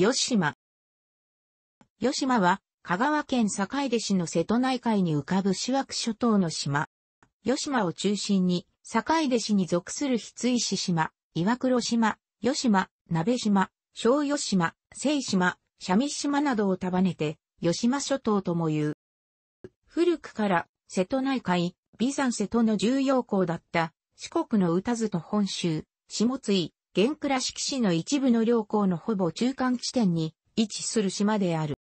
吉島。吉島は、香川県坂出市の瀬戸内海に浮かぶシ惑諸島の島。吉島を中心に、坂出市に属する筆石島、岩黒島、吉島、鍋島、小吉島、聖島、三味島などを束ねて、吉島諸島とも言う。古くから、瀬戸内海、美山瀬戸の重要港だった、四国の歌津と本州、下津井、原倉敷市の一部の両港のほぼ中間地点に位置する島である。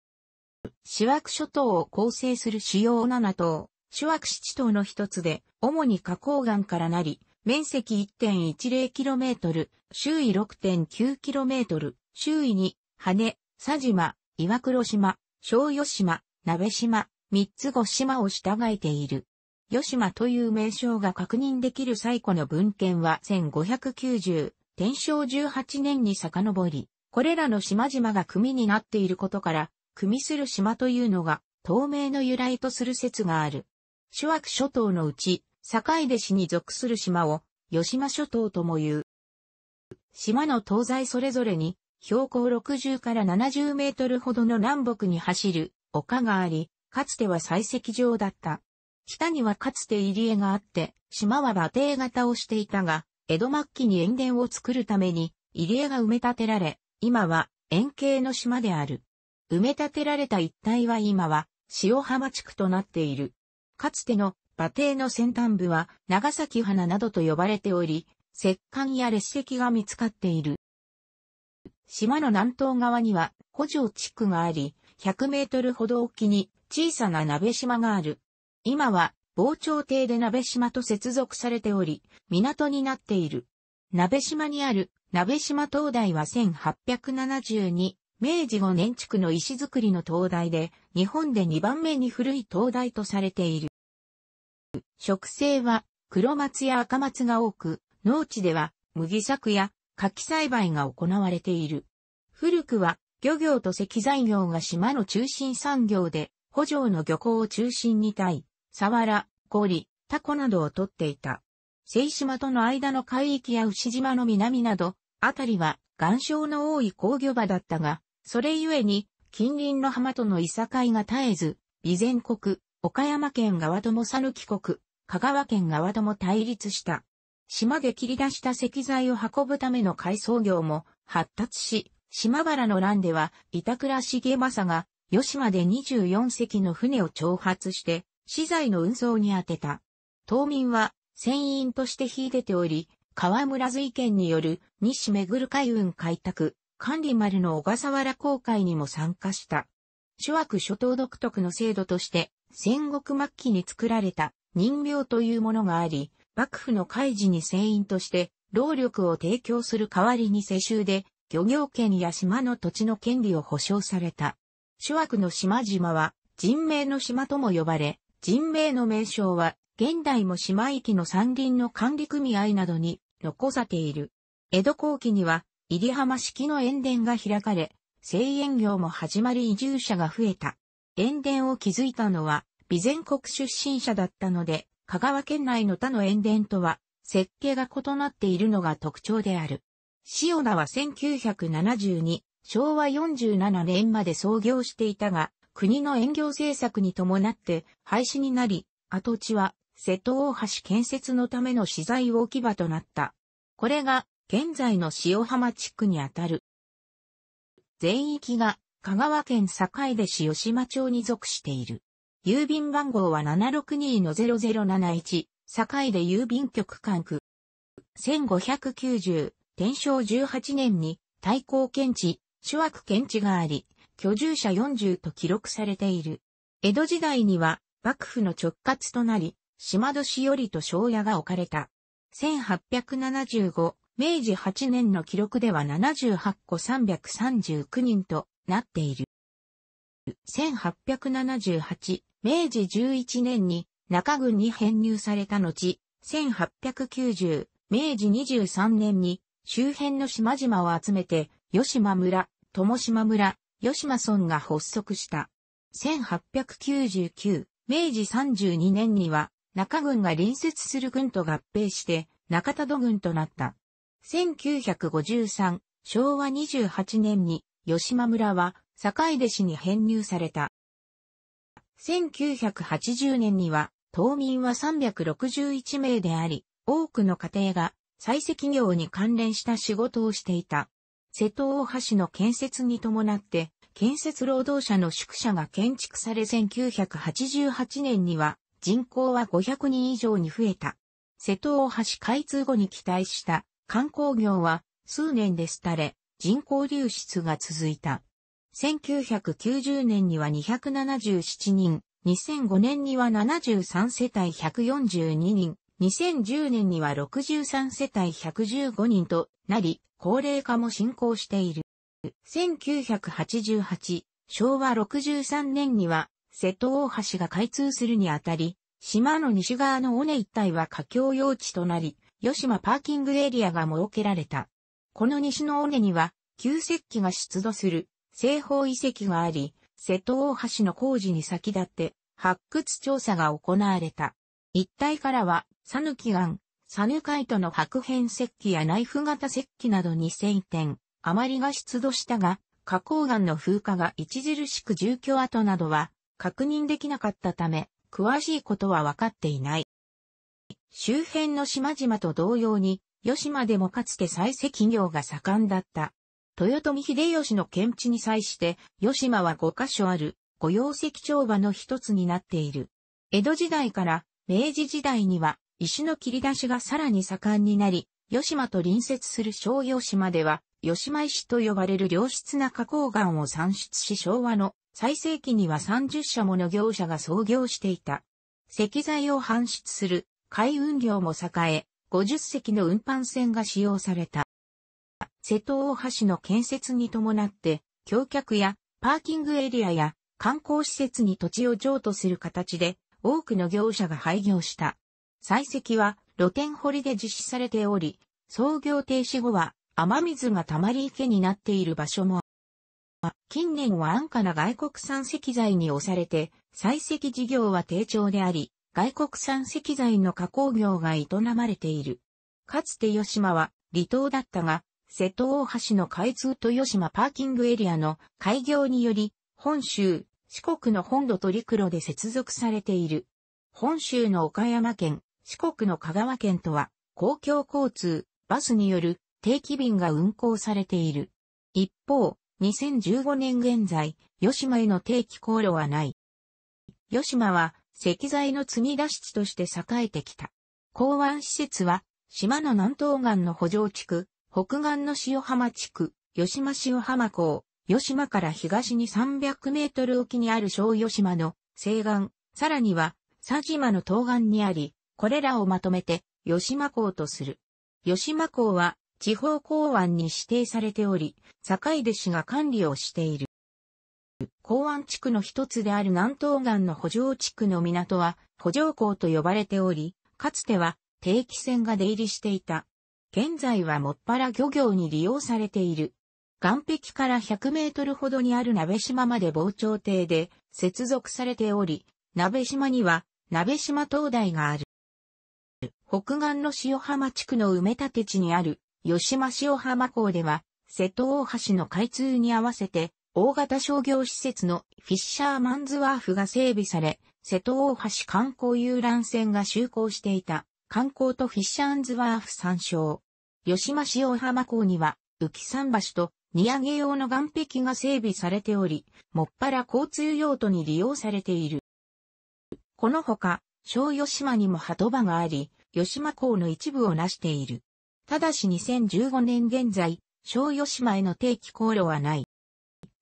シワク諸島を構成する主要7島、シワク島の一つで、主に花崗岩からなり、面積 1.10km、周囲 6.9km、周囲に、羽、佐島、岩黒島、小与島、鍋島、三つ子島を従えている。与島という名称が確認できる最古の文献は1590天正18年に遡り、これらの島々が組になっていることから、組する島というのが、透明の由来とする説がある。諸悪諸島のうち、境出市に属する島を、吉島諸島とも言う。島の東西それぞれに、標高60から70メートルほどの南北に走る丘があり、かつては採石場だった。北にはかつて入り江があって、島は馬蹄型をしていたが、江戸末期に塩田を作るために入江が埋め立てられ、今は円形の島である。埋め立てられた一帯は今は塩浜地区となっている。かつての馬蹄の先端部は長崎花などと呼ばれており、石棺や列石が見つかっている。島の南東側には古城地区があり、100メートルほど沖に小さな鍋島がある。今は防潮堤で鍋島と接続されており、港になっている。鍋島にある鍋島灯台は1872明治5年築の石造りの灯台で、日本で2番目に古い灯台とされている。植生は黒松や赤松が多く、農地では麦作や柿栽培が行われている。古くは漁業と石材業が島の中心産業で、補助の漁港を中心に対サワラ、ゴリ、タコなどを取っていた。聖島との間の海域や牛島の南など、あたりは岩礁の多い工業場だったが、それゆえに近隣の浜とのいさかいが絶えず、備前国、岡山県側とも讃岐国、香川県側とも対立した。島で切り出した石材を運ぶための海藻業も発達し、島原の乱では板倉重政が、吉島で24隻の船を挑発して、資材の運送に当てた。島民は、船員としてい出ており、河村瑞賢による西めぐる海運開拓、管理丸の小笠原航海にも参加した。諸悪諸島独特の制度として、戦国末期に作られた人形というものがあり、幕府の開示に船員として、労力を提供する代わりに世襲で、漁業権や島の土地の権利を保障された。諸悪の島々は、人命の島とも呼ばれ、人名の名称は、現代も島駅の山林の管理組合などに残されている。江戸後期には、入浜式の塩田が開かれ、製塩業も始まり移住者が増えた。塩田を築いたのは、備前国出身者だったので、香川県内の他の塩田とは、設計が異なっているのが特徴である。塩田は1972、昭和47年まで創業していたが、国の営業政策に伴って廃止になり、跡地は瀬戸大橋建設のための資材置き場となった。これが現在の塩浜地区にあたる。全域が香川県境出市吉間町に属している。郵便番号は762-0071、境出郵便局管区。1590、天正18年に対抗検知、諸悪検知があり、居住者40と記録されている。江戸時代には幕府の直轄となり、島年寄りと庄屋が置かれた。1875、明治8年の記録では78個339人となっている。1878、明治11年に中郡に編入された後、1890、明治23年に周辺の島々を集めて、吉島村、友島村、吉間村が発足した。1899、明治32年には、中軍が隣接する軍と合併して、中田戸軍となった。1953、昭和28年に、吉間村は、坂出市に編入された。1980年には、島民は361名であり、多くの家庭が、採石業に関連した仕事をしていた。瀬戸大橋の建設に伴って、建設労働者の宿舎が建築され1988年には人口は500人以上に増えた。瀬戸大橋開通後に期待した観光業は数年で廃れ、人口流出が続いた。1990年には277人、2005年には73世帯142人、2010年には63世帯115人となり、高齢化も進行している。1988、昭和63年には、瀬戸大橋が開通するにあたり、島の西側の尾根一帯は佳境用地となり、吉島パーキングエリアが設けられた。この西の尾根には、旧石器が出土する西方遺跡があり、瀬戸大橋の工事に先立って発掘調査が行われた。一帯からは、讃岐岩、サヌカイトの白変石器やナイフ型石器など2000点、余りが出土したが、花崗岩の風化が著しく住居跡などは確認できなかったため、詳しいことは分かっていない。周辺の島々と同様に、吉島でもかつて採石業が盛んだった。豊臣秀吉の建地に際して、吉島は5カ所ある、御用石帳場の一つになっている。江戸時代から明治時代には、石の切り出しがさらに盛んになり、吉島と隣接する小吉島では、吉間石と呼ばれる良質な花崗岩を産出し昭和の最盛期には30社もの業者が創業していた。石材を搬出する海運業も栄え、50隻の運搬船が使用された。瀬戸大橋の建設に伴って、橋脚やパーキングエリアや観光施設に土地を譲渡する形で多くの業者が廃業した。採石は露天掘りで実施されており、創業停止後は雨水が溜まり池になっている場所も近年は安価な外国産石材に押されて、採石事業は低調であり、外国産石材の加工業が営まれている。かつて吉島は離島だったが、瀬戸大橋の開通と吉島パーキングエリアの開業により、本州、四国の本土と陸路で接続されている。本州の岡山県、四国の香川県とは、公共交通、バスによる定期便が運行されている。一方、2015年現在、吉島への定期航路はない。吉島は石材の積み出し地として栄えてきた。港湾施設は、島の南東岸の補助地区、北岸の塩浜地区、吉島塩浜港、吉島から東に300メートル沖にある小吉島の西岸、さらには、佐島の東岸にあり、これらをまとめて、吉間港とする。吉間港は、地方港湾に指定されており、坂出市が管理をしている。港湾地区の一つである南東岸の補助地区の港は、補助港と呼ばれており、かつては定期船が出入りしていた。現在はもっぱら漁業に利用されている。岸壁から100メートルほどにある鍋島まで防潮堤で接続されており、鍋島には鍋島灯台がある。北岸の塩浜地区の埋め立て地にある、吉間塩浜港では、瀬戸大橋の開通に合わせて、大型商業施設のフィッシャーマンズワーフが整備され、瀬戸大橋観光遊覧船が就航していた、観光とフィッシャーンズワーフ参照。吉間塩浜港には、浮き桟橋と荷上げ用の岸壁が整備されており、もっぱら交通用途に利用されている。このほか、小吉島にも波止場があり、吉間港の一部を成している。ただし2015年現在、小吉間への定期航路はない。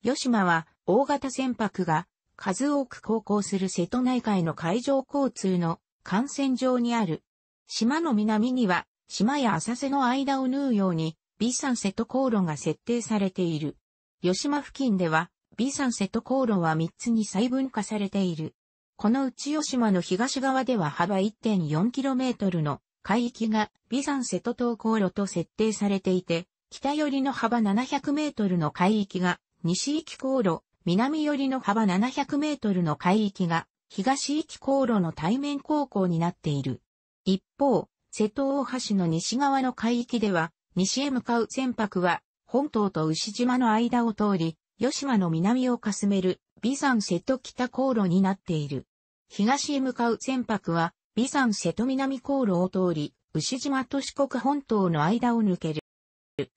吉間は大型船舶が数多く航行する瀬戸内海の海上交通の幹線上にある。島の南には島や浅瀬の間を縫うように B 山瀬戸航路が設定されている。吉間付近では B 山瀬戸航路は3つに細分化されている。この内吉島の東側では幅 1.4km の海域がビ山瀬戸東航路と設定されていて、北寄りの幅700メートルの海域が西行き航路、南寄りの幅700メートルの海域が東行き航路の対面航行になっている。一方、瀬戸大橋の西側の海域では、西へ向かう船舶は、本島と牛島の間を通り、吉島の南をかすめる、美山瀬戸北航路になっている。東へ向かう船舶は、美山瀬戸南航路を通り、牛島と四国本島の間を抜ける。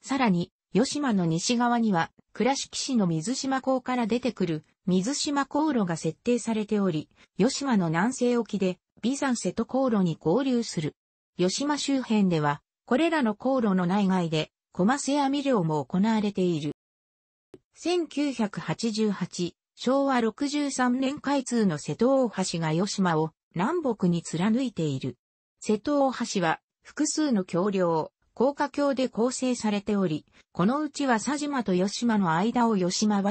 さらに、吉島の西側には、倉敷市の水島港から出てくる水島航路が設定されており、吉島の南西沖で、美山瀬戸航路に合流する。吉島周辺では、これらの航路の内外で、小マセ網漁も行われている。1988昭和63年開通の瀬戸大橋が吉島を南北に貫いている。瀬戸大橋は複数の橋梁、高架橋で構成されており、このうちは佐島と吉島の間を吉島橋、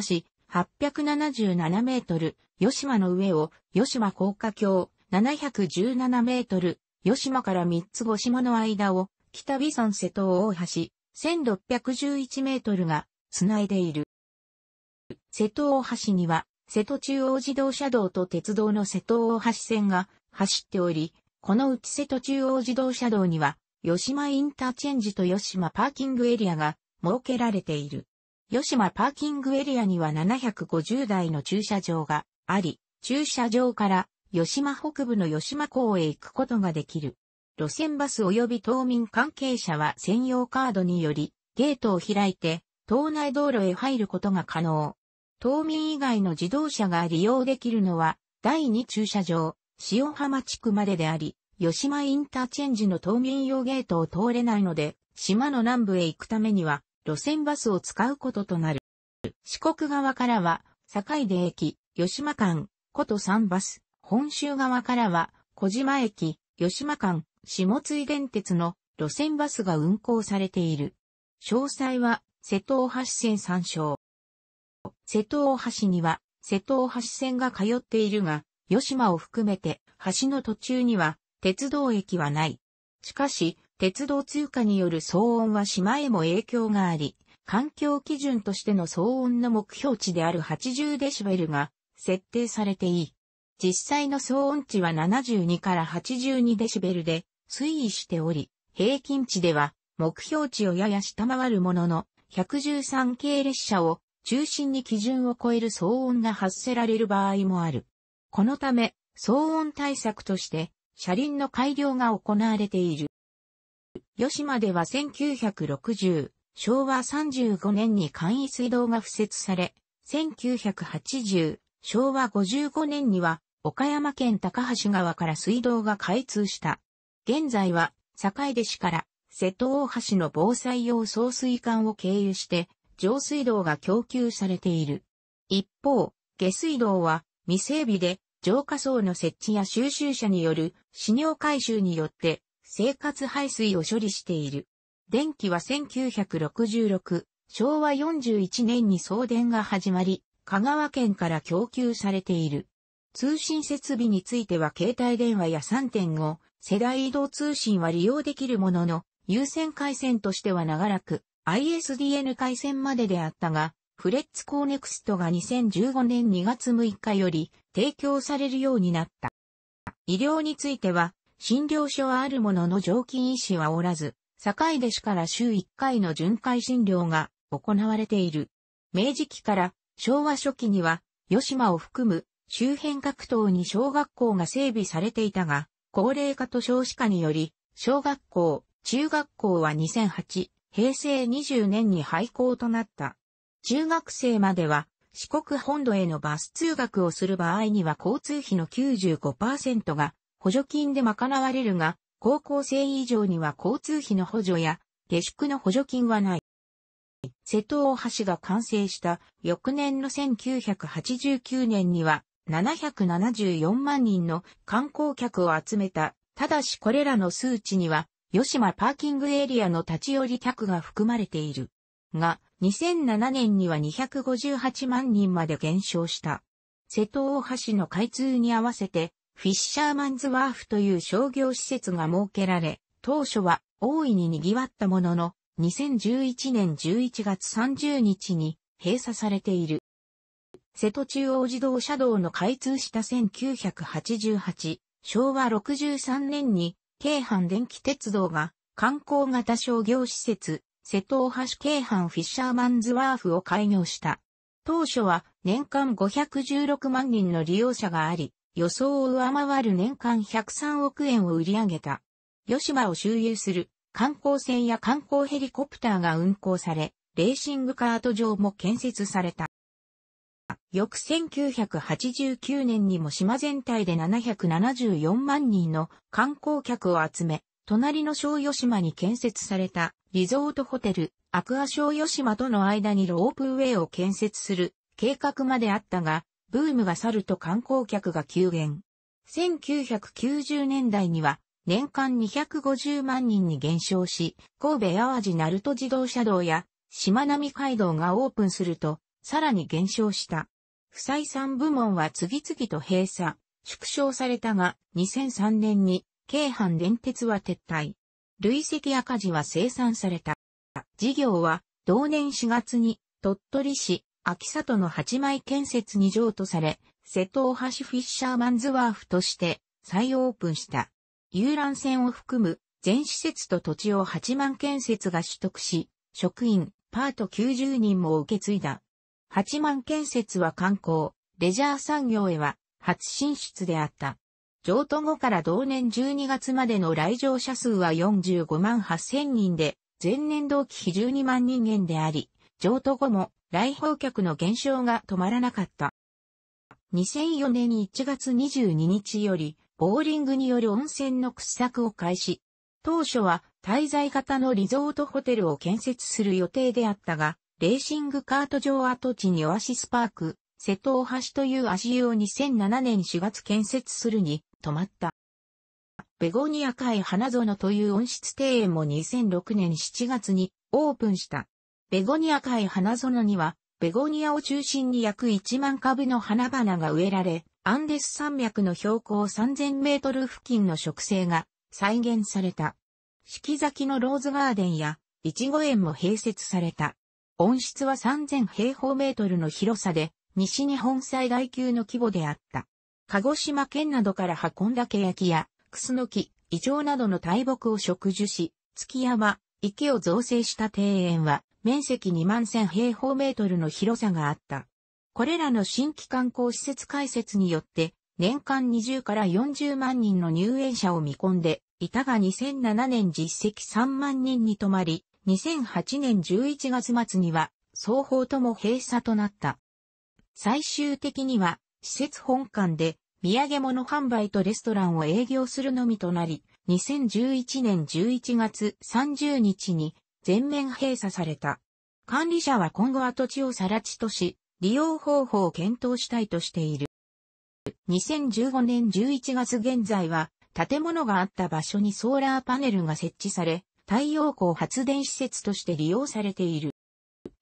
877メートル、吉島の上を吉島高架橋、717メートル、吉島から三つ五島の間を北美山瀬戸大橋、1611メートルが繋いでいる。瀬戸大橋には、瀬戸中央自動車道と鉄道の瀬戸大橋線が走っており、このうち瀬戸中央自動車道には、吉島インターチェンジと吉島パーキングエリアが設けられている。吉島パーキングエリアには750台の駐車場があり、駐車場から吉島北部の吉島港へ行くことができる。路線バス及び島民関係者は専用カードによりゲートを開いて島内道路へ入ることが可能。島民以外の自動車が利用できるのは、第2駐車場、塩浜地区までであり、吉間インターチェンジの島民用ゲートを通れないので、島の南部へ行くためには、路線バスを使うこととなる。四国側からは、境出駅、吉間間、古都バス、本州側からは、小島駅、吉間間、下津井電鉄の路線バスが運行されている。詳細は、瀬戸大橋線参照。瀬戸大橋には、瀬戸大橋線が通っているが、吉島を含めて、橋の途中には、鉄道駅はない。しかし、鉄道通過による騒音は島へも影響があり、環境基準としての騒音の目標値である80デシベルが設定されていい。実際の騒音値は72から82デシベルで推移しており、平均値では目標値をやや下回るものの、113系列車を中心に基準を超える騒音が発せられる場合もある。このため、騒音対策として、車輪の改良が行われている。吉間では1960、昭和35年に簡易水道が敷設され、1980、昭和55年には、岡山県高橋川から水道が開通した。現在は、坂出市から瀬戸大橋の防災用送水管を経由して、上水道が供給されている。一方、下水道は未整備で浄化層の設置や収集車による資料回収によって生活排水を処理している。電気は1966、昭和41年に送電が始まり、香川県から供給されている。通信設備については携帯電話や3.5世代移動通信は利用できるものの、優先回線としては長らく ISDN 回線までであったが、フレッツコーネクストが2015年2月6日より提供されるようになった。医療については、診療所はあるものの常勤医師はおらず、堺出市から週1回の巡回診療が行われている。明治期から昭和初期には、吉島を含む周辺各島に小学校が整備されていたが、高齢化と少子化により、小学校、中学校は2008、平成20年に廃校となった。中学生までは四国本土へのバス通学をする場合には交通費の95%が補助金で賄われるが、高校生以上には交通費の補助や下宿の補助金はない。瀬戸大橋が完成した翌年の1989年には774万人の観光客を集めた。ただしこれらの数値には吉間パーキングエリアの立ち寄り客が含まれている。が、2007年には258万人まで減少した。瀬戸大橋の開通に合わせて、フィッシャーマンズワーフという商業施設が設けられ、当初は大いに賑わったものの、2011年11月30日に閉鎖されている。瀬戸中央自動車道の開通した1988、昭和63年に京阪電気鉄道が観光型商業施設、瀬戸大橋京阪フィッシャーマンズワーフを開業した。当初は年間516万人の利用者があり、予想を上回る年間103億円を売り上げた。吉間を周遊する観光船や観光ヘリコプターが運行され、レーシングカート場も建設された。翌1989年にも島全体で774万人の観光客を集め、隣の小与島に建設されたリゾートホテル、アクア小与島との間にロープウェイを建設する計画まであったが、ブームが去ると観光客が急減。1990年代には年間250万人に減少し、神戸淡路鳴門自動車道や島並海道がオープンすると、さらに減少した。不採算部門は次々と閉鎖、縮小されたが、2003年に、京阪電鉄は撤退。累積赤字は生産された。事業は、同年4月に、鳥取市、秋里の八枚建設に譲渡され、瀬戸大橋フィッシャーマンズワーフとして再オープンした。遊覧船を含む全施設と土地を八万建設が取得し、職員、パート90人も受け継いだ。八万建設は観光、レジャー産業へは初進出であった。譲渡後から同年12月までの来場者数は45万8000人で、前年同期比12万人減であり、譲渡後も来訪客の減少が止まらなかった。2004年1月22日より、ボーリングによる温泉の掘削を開始。当初は滞在型のリゾートホテルを建設する予定であったが、レーシングカート場跡地にオアシスパーク、瀬戸大橋という足湯を2007年4月建設するに止まった。ベゴニア海花園という温室庭園も2006年7月にオープンした。ベゴニア海花園には、ベゴニアを中心に約1万株の花々が植えられ、アンデス山脈の標高3000メートル付近の植生が再現された。四季咲きのローズガーデンや、イチゴ園も併設された。温室は3000平方メートルの広さで、西日本最大級の規模であった。鹿児島県などから運んだケヤキや、クスノキ、イチョウなどの大木を植樹し、月山、池を造成した庭園は、面積2万1000平方メートルの広さがあった。これらの新規観光施設開設によって、年間20から40万人の入園者を見込んで、いたが2007年実績3万人に止まり、2008年11月末には、双方とも閉鎖となった。最終的には、施設本館で、土産物販売とレストランを営業するのみとなり、2011年11月30日に全面閉鎖された。管理者は今後は土地を更地とし、利用方法を検討したいとしている。2015年11月現在は、建物があった場所にソーラーパネルが設置され、太陽光発電施設として利用されている。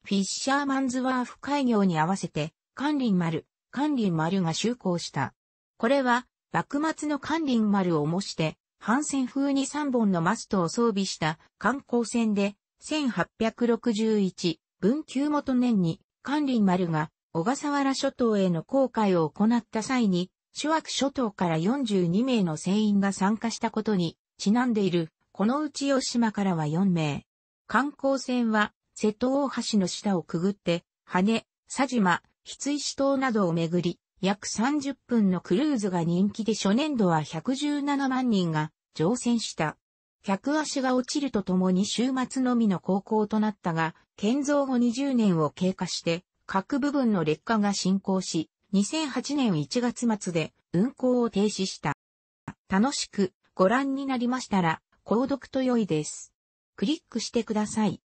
フィッシャーマンズワーフ開業に合わせて、関林丸、関林丸が就航した。これは、幕末の関林丸を模して、帆船風に3本のマストを装備した観光船で、1861、文9元年に、関林丸が小笠原諸島への航海を行った際に、諸悪諸島から42名の船員が参加したことに、ちなんでいるこのうち吉島からは4名。観光船は、瀬戸大橋の下をくぐって、羽、佐島、翡翠市島などをめぐり、約30分のクルーズが人気で初年度は117万人が乗船した。客足が落ちるとともに週末のみの航行となったが、建造後20年を経過して、各部分の劣化が進行し、2008年1月末で運航を停止した。楽しくご覧になりましたら、購読と良いです。クリックしてください。